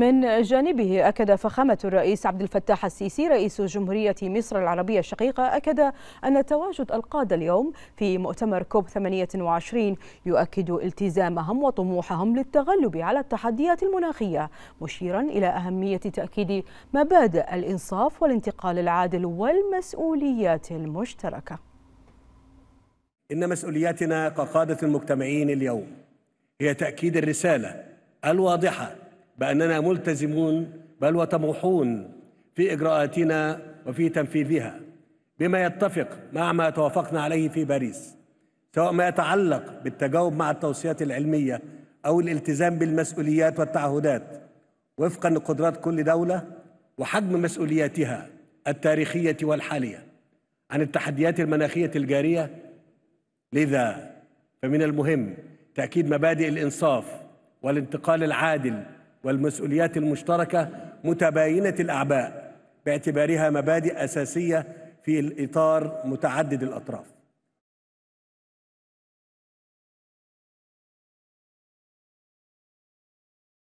من جانبه أكد فخامة الرئيس عبد الفتاح السيسي رئيس جمهورية مصر العربية الشقيقة أكد أن تواجد القادة اليوم في مؤتمر كوب 28 يؤكد التزامهم وطموحهم للتغلب على التحديات المناخية مشيرا إلى أهمية تأكيد مبادئ الإنصاف والانتقال العادل والمسؤوليات المشتركة إن مسؤولياتنا كقادة المجتمعين اليوم هي تأكيد الرسالة الواضحة بأننا ملتزمون بل وطموحون في إجراءاتنا وفي تنفيذها بما يتفق مع ما توافقنا عليه في باريس سواء ما يتعلق بالتجاوب مع التوصيات العلمية أو الالتزام بالمسؤوليات والتعهدات وفقا لقدرات كل دولة وحجم مسؤولياتها التاريخية والحالية عن التحديات المناخية الجارية لذا فمن المهم تأكيد مبادئ الإنصاف والانتقال العادل والمسؤوليات المشتركة متباينة الأعباء باعتبارها مبادئ أساسية في الإطار متعدد الأطراف